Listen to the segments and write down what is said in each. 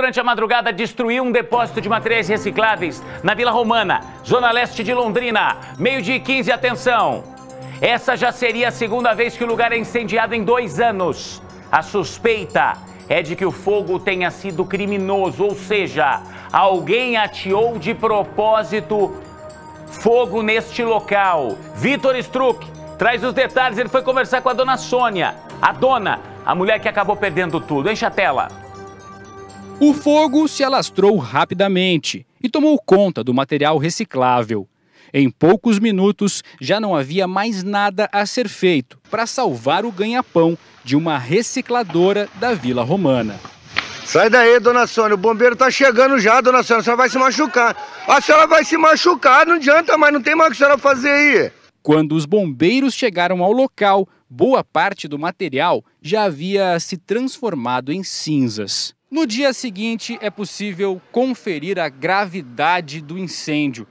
durante a madrugada destruiu um depósito de materiais recicláveis na Vila Romana, zona leste de Londrina. Meio-dia 15, atenção! Essa já seria a segunda vez que o lugar é incendiado em dois anos. A suspeita é de que o fogo tenha sido criminoso, ou seja, alguém ateou de propósito fogo neste local. Vitor Struck traz os detalhes, ele foi conversar com a dona Sônia, a dona, a mulher que acabou perdendo tudo. Enche a tela. O fogo se alastrou rapidamente e tomou conta do material reciclável. Em poucos minutos já não havia mais nada a ser feito para salvar o ganha-pão de uma recicladora da Vila Romana. Sai daí, dona Sônia, o bombeiro tá chegando já, dona Sônia, a senhora vai se machucar. A senhora vai se machucar, não adianta mais, não tem mais o que a senhora fazer aí. Quando os bombeiros chegaram ao local, boa parte do material já havia se transformado em cinzas. No dia seguinte, é possível conferir a gravidade do incêndio.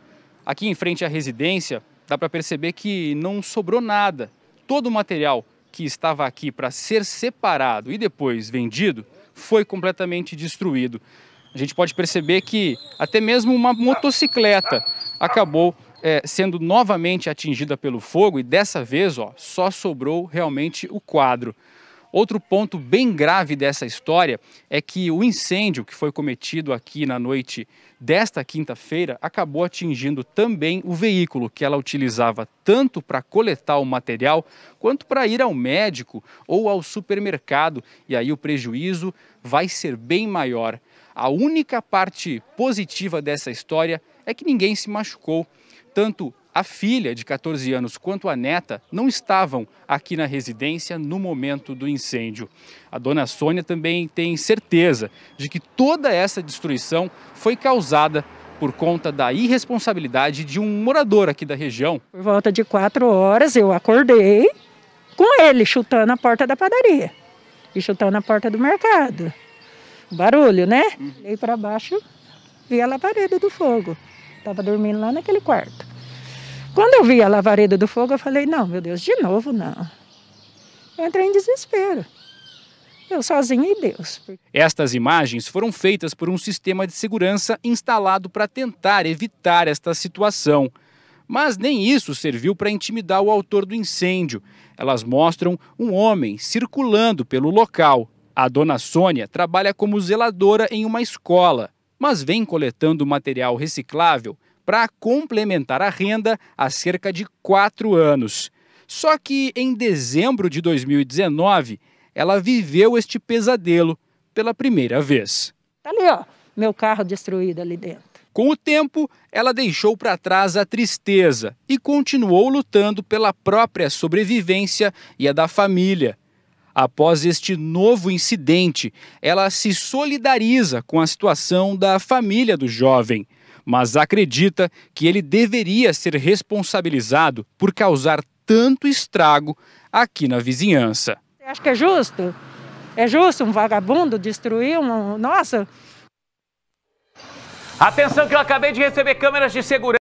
Aqui em frente à residência, dá para perceber que não sobrou nada. Todo o material que estava aqui para ser separado e depois vendido foi completamente destruído. A gente pode perceber que até mesmo uma motocicleta acabou é, sendo novamente atingida pelo fogo e dessa vez ó, só sobrou realmente o quadro. Outro ponto bem grave dessa história é que o incêndio que foi cometido aqui na noite desta quinta-feira acabou atingindo também o veículo que ela utilizava tanto para coletar o material quanto para ir ao médico ou ao supermercado, e aí o prejuízo vai ser bem maior. A única parte positiva dessa história é que ninguém se machucou. Tanto a filha de 14 anos quanto a neta não estavam aqui na residência no momento do incêndio. A dona Sônia também tem certeza de que toda essa destruição foi causada por conta da irresponsabilidade de um morador aqui da região. Por volta de quatro horas eu acordei com ele chutando a porta da padaria e chutando a porta do mercado. Barulho, né? Uhum. para baixo, vi a labareda do fogo. Estava dormindo lá naquele quarto. Quando eu vi a lavareda do fogo, eu falei: não, meu Deus, de novo não. Eu entrei em desespero. Eu sozinha e Deus. Estas imagens foram feitas por um sistema de segurança instalado para tentar evitar esta situação. Mas nem isso serviu para intimidar o autor do incêndio. Elas mostram um homem circulando pelo local. A dona Sônia trabalha como zeladora em uma escola mas vem coletando material reciclável para complementar a renda há cerca de quatro anos. Só que em dezembro de 2019, ela viveu este pesadelo pela primeira vez. Tá ali, ó, meu carro destruído ali dentro. Com o tempo, ela deixou para trás a tristeza e continuou lutando pela própria sobrevivência e a da família, Após este novo incidente, ela se solidariza com a situação da família do jovem, mas acredita que ele deveria ser responsabilizado por causar tanto estrago aqui na vizinhança. Acho que é justo? É justo um vagabundo destruir um. Nossa! Atenção que eu acabei de receber câmeras de segurança.